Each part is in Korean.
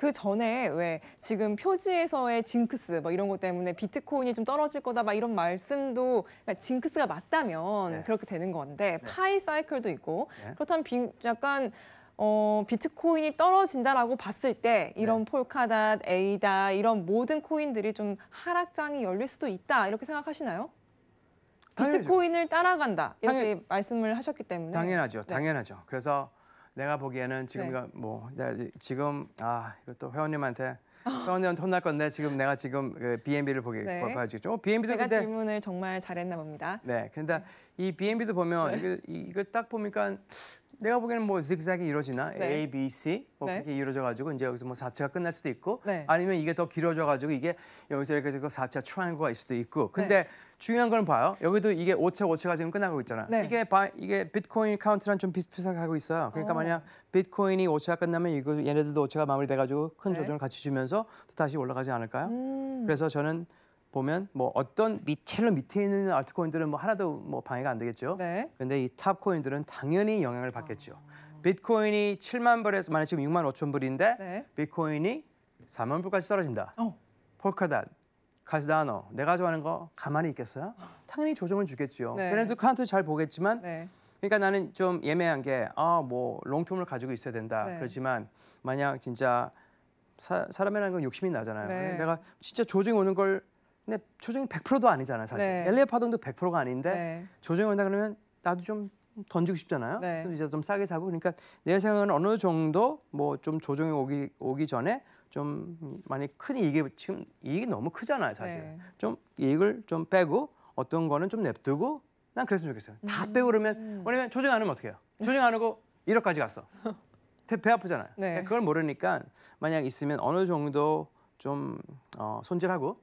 그 전에 왜 지금 표지에서의 징크스 뭐 이런 것 때문에 비트코인이 좀 떨어질 거다 막 이런 말씀도 그러니까 징크스가 맞다면 네. 그렇게 되는 건데 네. 파이 사이클도 있고 네. 그렇다면 비, 약간 어, 비트코인이 떨어진다라고 봤을 때 이런 네. 폴카닷, 에이다 이런 모든 코인들이 좀 하락장이 열릴 수도 있다 이렇게 생각하시나요? 비트코인을 따라간다 이렇게 당연... 말씀을 하셨기 때문에 당연하죠, 네. 당연하죠. 그래서 내가 보기에는 지금 네. 뭐 내가 지금 아 이것도 회원님한테 어. 회원님한 혼날 건데 지금 내가 지금 그 B&B를 보게 네. 봐야겠죠. 어, B&B도 제가 근데 질문을 정말 잘했나 봅니다. 네, 근데 네. 이 B&B도 보면 네. 이걸, 이걸 딱 보니까 내가 보기에는 뭐 zigzag이 이루어지나 네. A, B, C 뭐 네. 그렇게 이루어져가지고 이제 여기서 뭐 4차가 끝날 수도 있고 네. 아니면 이게 더 길어져가지고 이게 여기서 이렇게 해서 4차 그 트라이앵글가 수도 있고 네. 근데 중요한 건 봐요. 여기도 이게 5차, 5차가 지금 끝나고 있잖아. 네. 이게 바, 이게 비트코인 카운트랑 좀 비슷비슷하게 하고 있어요. 그러니까 어. 오. 만약 비트코인이 5차가 끝나면 이거 얘네들도 5차가 마무리돼가지고 큰 네. 조정을 같이 주면서 또 다시 올라가지 않을까요? 음. 그래서 저는 보면 뭐 어떤 밑 첼로 밑에 있는 알트코인들은 뭐 하나도 뭐 방해가 안 되겠죠. 네. 근데 이탑 코인들은 당연히 영향을 받겠죠. 아... 비트코인이 7만 불에서 만약 지금 6만 5천 불인데 네. 비트코인이 4만 불까지 떨어진다. 어. 폴카단 카지다노, 내가 좋아하는 거 가만히 있겠어요? 당연히 조정을 주겠죠. 네. 얘네도 카운트 잘 보겠지만 네. 그러니까 나는 좀 예매한 게아뭐 롱텀을 가지고 있어야 된다. 네. 그렇지만 만약 진짜 사, 람이라는건 욕심이 나잖아요. 네. 내가 진짜 조정이 오는 걸 근데 조정이 100%도 아니잖아요, 사실. 네. 엘리엇 파동도 100%가 아닌데 네. 조정이 온다 그러면 나도 좀 던지고 싶잖아요. 네. 그래서 이제 좀 싸게 사고 그러니까 내 생각은 어느 정도 뭐 좀 조정이 오기 오기 전에 좀 많이 큰 이익이 지금 이익이 너무 크잖아요, 사실. 네. 좀 이익을 좀 빼고 어떤 거는 좀 냅두고 난 그랬으면 좋겠어요. 다 음. 빼고 그러면 왜냐면 조정 안 하면 어떡해요? 조정 안 하고 1억까지 갔어. 배 아프잖아요. 네. 그걸 모르니까 만약 있으면 어느 정도 좀 어, 손질하고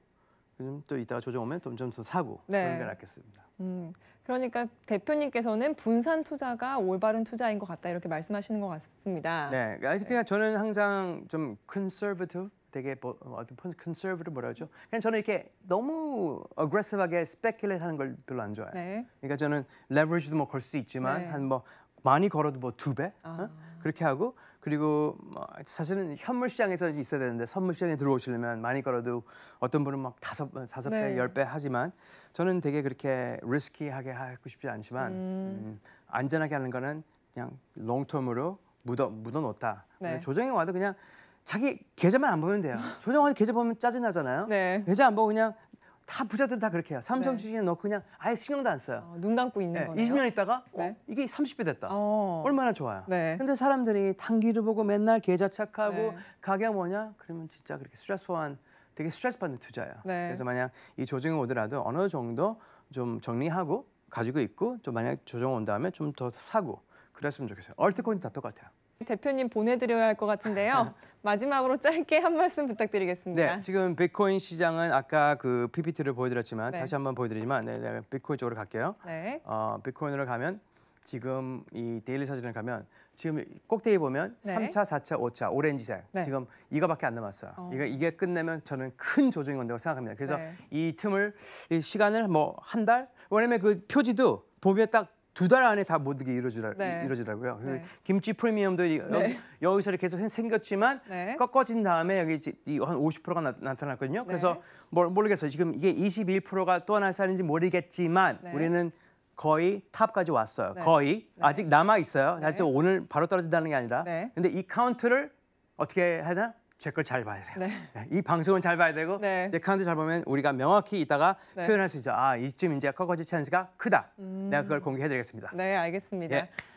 또 이따가 조정 오면 돈점더 사고 네. 그런 게 낫겠습니다. 음, 그러니까 대표님께서는 분산 투자가 올바른 투자인 것 같다 이렇게 말씀하시는 것 같습니다. 네, 그러니까 그냥 저는 항상 좀 conservative 되게 뭐, 어, 어떤 컨서버티브 뭐라 그죠 그냥 저는 이렇게 너무 어그레시브하게 스펙큘레이트 하는 걸 별로 안 좋아해요. 네. 그러니까 저는 레버리지도 뭐걸 수 있지만 네. 한뭐 많이 걸어도 뭐 두 배? 아. 어? 그렇게 하고 그리고 뭐 사실은 현물 시장에서 있어야 되는데 선물 시장에 들어오시려면 많이 걸어도 어떤 분은 막 다섯 다섯 배, 열배 네. 하지만 저는 되게 그렇게 리스키하게 하고 싶지 않지만 음. 음, 안전하게 하는 거는 그냥 롱텀으로 묻어 묻어 놓다. 네. 네 조정에 와도 그냥 자기 계좌만 안 보면 돼요. 조정 와서 계좌 보면 짜증 나잖아요. 네. 계좌 안 보고 그냥 다 부자들 다 그렇게 해요. 삼성 네. 주식에 넣고 그냥 아예 신경도 안 써요. 어, 눈 감고 있는 네, 거네요. 20년 있다가 어, 네. 이게 30배 됐다. 어. 얼마나 좋아요. 네. 근데 사람들이 단기를 보고 맨날 계좌 착하고 네. 가격 뭐냐? 그러면 진짜 그렇게 스트레스한 되게 스트레스 받는 투자예요. 네. 그래서 만약 이 조정이 오더라도 어느 정도 좀 정리하고 가지고 있고 좀 만약 조정 온 다음에 좀 더 사고 그랬으면 좋겠어요. 얼트코인 다 똑같아요. 대표님 보내드려야 할 것 같은데요. 네. 마지막으로 짧게 한 말씀 부탁드리겠습니다. 네, 지금 비트코인 시장은 아까 그 PPT를 보여드렸지만 네. 다시 한번 보여드리지만 네, 네, 비트코인 쪽으로 갈게요. 네. 어, 비트코인으로 가면 지금 이 데일리 사진을 가면 지금 꼭대기 보면 네. 3차, 4차, 5차 오렌지색 네. 지금 이거밖에 안 남았어요. 어. 이거 이게 끝내면 저는 큰 조정이 온다고 생각합니다. 그래서 네. 이 틈을 이 시간을 뭐 한 달? 왜냐면 그 표지도 보면 딱 두달 안에 다 모든 게 이루어지라, 네. 이루어지라고요 네. 김치 프리미엄도 네. 여기, 서 계속 생겼지만 네. 꺾어진 다음에 여기 한 50%가 나, 타났거든요 네. 그래서 뭘, 모르겠어요. 지금 이게 21%가 또 하나 쌓이는지 모르겠지만 네. 우리는 거의 탑까지 왔어요. 거의 아직 남아 있어요. 사실 오늘 바로 떨어진다는 게 아니라. 근데 이 카운트를 어떻게 해야 되나? 제걸잘 봐야 돼요. 네. 네, 이 방송은 잘 봐야 되고 네. 제 카운트 잘 보면 우리가 명확히 이따가 네. 표현할 수 있죠. 아 이쯤 이제 커커지 찬스가 크다. 음... 내가 그걸 공개해드리겠습니다. 네, 알겠습니다. 예.